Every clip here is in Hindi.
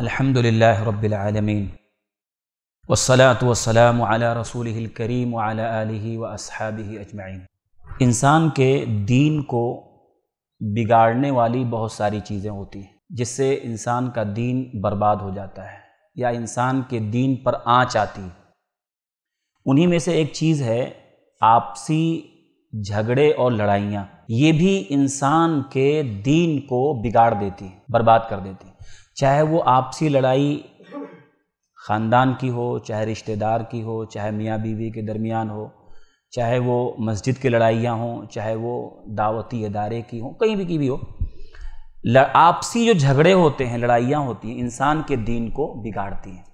अलहमदिल्ला रबालमीन वसलात वसलाम रसूल करीम वाली व असहाबी अजमाइन इंसान के दीन को बिगाड़ने वाली बहुत सारी चीज़ें होती हैं जिससे इंसान का दीन बर्बाद हो जाता है या इंसान के दीन पर आँच आती उन्हीं में से एक चीज़ है आपसी झगड़े और लड़ाइयाँ ये भी इंसान के दीन को बिगाड़ देती बर्बाद कर देती चाहे वो आपसी लड़ाई ख़ानदान की हो चाहे रिश्तेदार की हो चाहे मियाँ बीवी के दरमियान हो चाहे वो मस्जिद की लड़ाइयाँ हों चाहे वो दावती अदारे की हों कहीं भी की भी हो आपसी जो झगड़े होते हैं लड़ाइयाँ होती हैं इंसान के दीन को बिगाड़ती हैं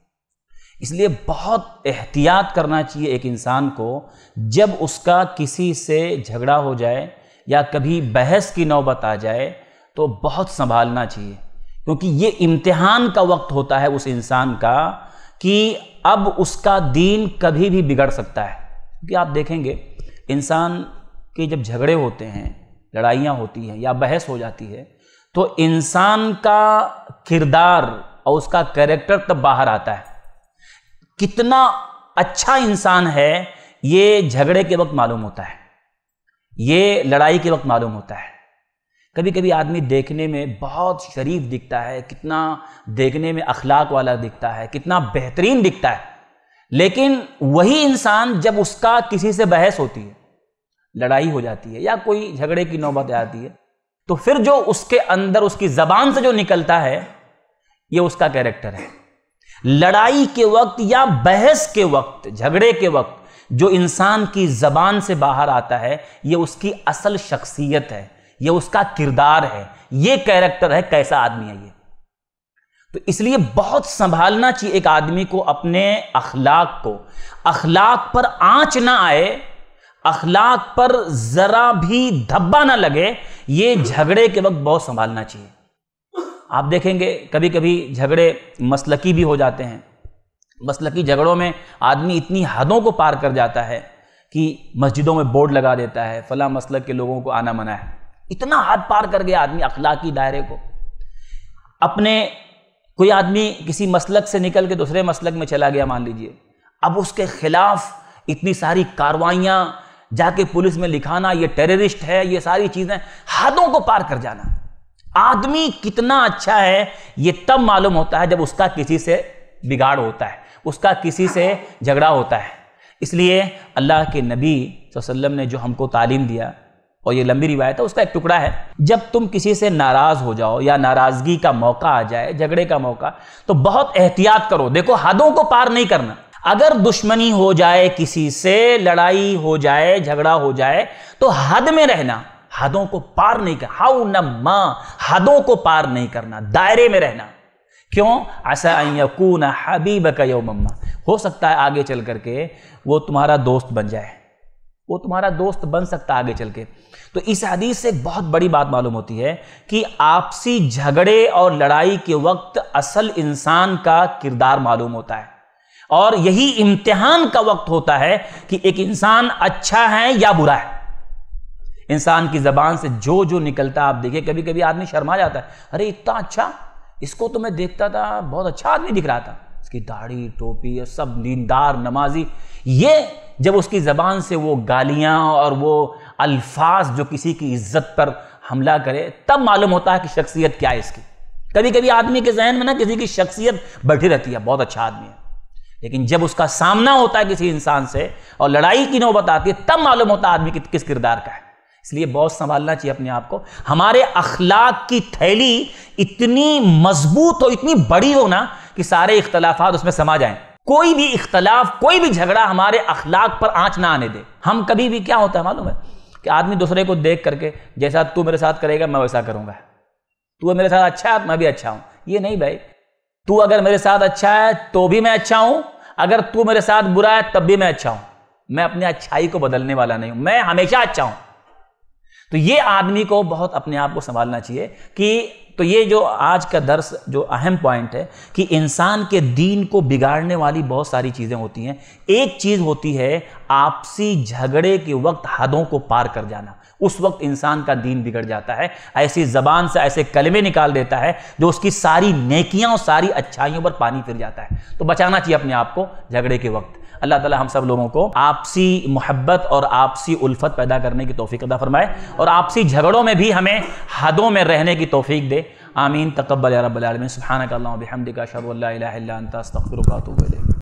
इसलिए बहुत एहतियात करना चाहिए एक इंसान को जब उसका किसी से झगड़ा हो जाए या कभी बहस की नौबत आ जाए तो बहुत संभालना चाहिए क्योंकि ये इम्तिहान का वक्त होता है उस इंसान का कि अब उसका दीन कभी भी बिगड़ सकता है क्योंकि आप देखेंगे इंसान के जब झगड़े होते हैं लड़ाइयाँ होती हैं या बहस हो जाती है तो इंसान का किरदार और उसका कैरेक्टर तब बाहर आता है कितना अच्छा इंसान है ये झगड़े के वक्त मालूम होता है ये लड़ाई के वक्त मालूम होता है कभी कभी आदमी देखने में बहुत शरीफ दिखता है कितना देखने में अखलाक वाला दिखता है कितना बेहतरीन दिखता है लेकिन वही इंसान जब उसका किसी से बहस होती है लड़ाई हो जाती है या कोई झगड़े की नौबत आती है तो फिर जो उसके अंदर उसकी जबान से जो निकलता है ये उसका कैरेक्टर है लड़ाई के वक्त या बहस के वक्त झगड़े के वक्त जो इंसान की जबान से बाहर आता है ये उसकी असल शख्सियत है ये उसका किरदार है ये कैरेक्टर है कैसा आदमी है ये तो इसलिए बहुत संभालना चाहिए एक आदमी को अपने अखलाक को अखलाक पर आंच ना आए अखलाक पर जरा भी धब्बा ना लगे ये झगड़े के वक्त बहुत संभालना चाहिए आप देखेंगे कभी कभी झगड़े मसलकी भी हो जाते हैं मसलकी झगड़ों में आदमी इतनी हदों को पार कर जाता है कि मस्जिदों में बोर्ड लगा देता है फला मसल के लोगों को आना मना है इतना हद पार कर गया आदमी अखलाकी दायरे को अपने कोई आदमी किसी मसलक से निकल के दूसरे मसलक में चला गया मान लीजिए अब उसके खिलाफ इतनी सारी कार्रवाइयाँ जाके पुलिस में लिखाना ये टेररिस्ट है ये सारी चीज़ें हदों को पार कर जाना आदमी कितना अच्छा है ये तब मालूम होता है जब उसका किसी से बिगाड़ होता है उसका किसी से झगड़ा होता है इसलिए अल्लाह के नबी वसल्लम ने जो हमको तालीम दिया और ये लंबी रिवायत है उसका एक टुकड़ा है जब तुम किसी से नाराज़ हो जाओ या नाराज़गी का मौका आ जाए झगड़े का मौका तो बहुत एहतियात करो देखो हदों को पार नहीं करना अगर दुश्मनी हो जाए किसी से लड़ाई हो जाए झगड़ा हो जाए तो हद में रहना हदों को पार नहीं कर हाउ न मा हदों को पार नहीं करना दायरे में रहना क्यों ऐसा यकून हबीब का मम्मा हो सकता है आगे चल करके वो तुम्हारा दोस्त बन जाए वो तुम्हारा दोस्त बन सकता आगे चल के तो इस हदीस से एक बहुत बड़ी बात मालूम होती है कि आपसी झगड़े और लड़ाई के वक्त असल इंसान का किरदार मालूम होता है और यही इम्तिहान का वक्त होता है कि एक इंसान अच्छा है या बुरा है इंसान की जबान से जो जो निकलता आप देखिए कभी कभी आदमी शर्मा जाता है अरे इतना अच्छा इसको तो मैं देखता था बहुत अच्छा आदमी दिख रहा था उसकी दाढ़ी टोपी और सब दीनदार नमाजी ये जब उसकी ज़बान से वो गालियाँ और वो अल्फाज जो किसी की इज्जत पर हमला करे तब मालूम होता है कि शख्सियत क्या है इसकी कभी कभी आदमी के जहन में ना किसी की शख्सियत बैठी रहती है बहुत अच्छा आदमी है लेकिन जब उसका सामना होता है किसी इंसान से और लड़ाई की नौबत आती है तब मालूम होता है आदमी कि किस किरदार का है इसलिए बहुत संभालना चाहिए अपने आप को हमारे अखलाक की थैली इतनी मजबूत हो इतनी बड़ी हो ना कि सारे इख्तलाफ उसमें समा जाए कोई भी इख्तलाफ कोई भी झगड़ा हमारे अखलाक पर आँच ना आने दे हम कभी भी क्या होता है मालूम है कि आदमी दूसरे को देख करके जैसा तू मेरे साथ करेगा मैं वैसा करूँगा तू मेरे साथ अच्छा है मैं भी अच्छा हूँ ये नहीं भाई तू अगर मेरे साथ अच्छा है तो भी मैं अच्छा हूँ अगर तू मेरे साथ बुरा है तब भी मैं अच्छा हूँ मैं अपने अच्छाई को बदलने वाला नहीं हूँ मैं हमेशा अच्छा हूँ तो ये आदमी को बहुत अपने आप को संभालना चाहिए कि तो ये जो आज का दर्श जो अहम पॉइंट है कि इंसान के दीन को बिगाड़ने वाली बहुत सारी चीज़ें होती हैं एक चीज़ होती है आपसी झगड़े के वक्त हदों को पार कर जाना उस वक्त इंसान का दीन बिगड़ जाता है ऐसी ज़बान से ऐसे कलमे निकाल देता है जो उसकी सारी नेकियां और सारी अच्छाइयों पर पानी फिर जाता है तो बचाना चाहिए अपने आप को झगड़े के वक्त अल्लाह ताला हम सब लोगों को आपसी मोहब्बत और आपसी उल्फत पैदा करने की तोफ़ी अदा फरमाए और आपसी झगड़ों में भी हमें हदों में रहने की तोफ़ी दे आमीन तकबल रबालमिन सुबहाना का हमदिका शबल्ला